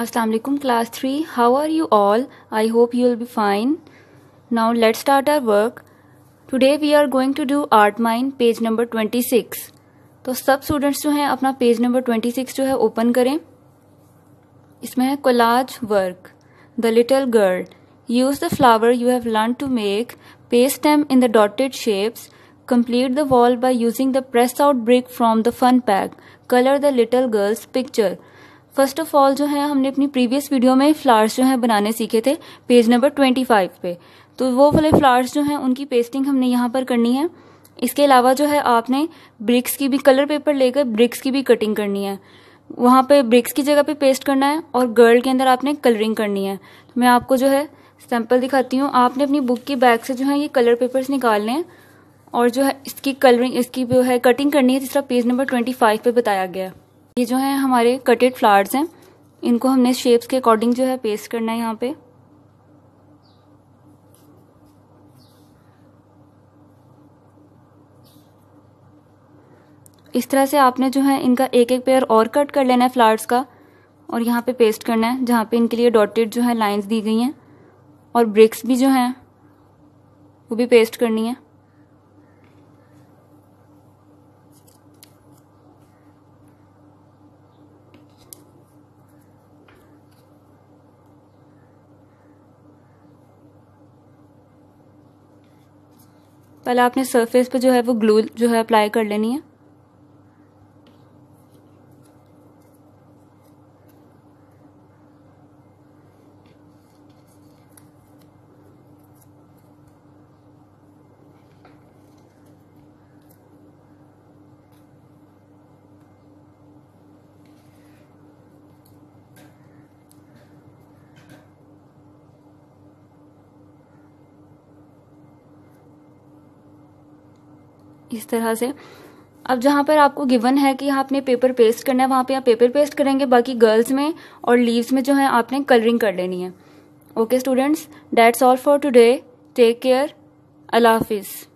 अस्सलाम वालेकुम class three how are you all I hope you will be fine now let start our work today we are going to do art mine page number twenty six तो सब students जो हैं अपना page number twenty six जो है open करें इसमें है collage work the little girl use the flower you have learn to make paste them in the dotted shapes complete the wall by using the press out brick from the fun pack color the little girl's picture first of all जो है हमने अपनी previous video में flowers जो है बनाने सीखे थे पेज नंबर ट्वेंटी फाइव पे तो वो वाले फ्लावर्स जो हैं उनकी पेस्टिंग हमने यहाँ पर करनी है इसके अलावा जो है आपने ब्रिक्स की भी कलर पेपर लेकर ब्रिक्स की भी कटिंग करनी है वहाँ पे ब्रिक्स की जगह पे पेस्ट करना है और गर्ल के अंदर आपने कलरिंग करनी है तो मैं आपको जो है सैम्पल दिखाती हूँ आपने अपनी बुक के बैग से जो है ये कलर पेपर्स निकालने हैं और जो है इसकी कलरिंग इसकी जो है कटिंग करनी है जिस तरह पेज नंबर ट्वेंटी फाइव पे बताया गया है ये जो है हमारे कटेड फ्लावर्स हैं इनको हमने शेप्स के अकॉर्डिंग जो है पेस्ट करना है यहाँ पे इस तरह से आपने जो है इनका एक एक पेयर और कट कर लेना है फ्लावर्स का और यहाँ पे पेस्ट करना है जहाँ पे इनके लिए डॉटेड जो है लाइंस दी गई हैं और ब्रिक्स भी जो हैं वो भी पेस्ट करनी है पहले आपने सरफेस पे जो है वो ग्लू जो है अप्लाई कर लेनी है इस तरह से अब जहाँ पर आपको गिवन है कि आपने पेपर पेस्ट करना है वहाँ पे आप पेपर पेस्ट करेंगे बाकी गर्ल्स में और लीव्स में जो है आपने कलरिंग कर लेनी है okay students that's all for today take care अल्लाह हाफिज़